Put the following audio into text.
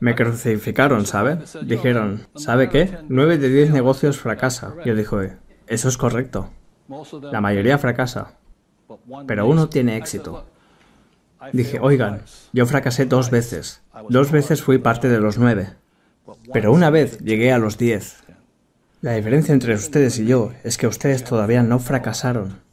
Me crucificaron, ¿sabe? Dijeron, ¿sabe qué? Nueve de diez negocios fracasan. Yo dije, eso es correcto. La mayoría fracasa. Pero uno tiene éxito. Dije, oigan, yo fracasé dos veces. Dos veces fui parte de los nueve. Pero una vez llegué a los diez. La diferencia entre ustedes y yo es que ustedes todavía no fracasaron.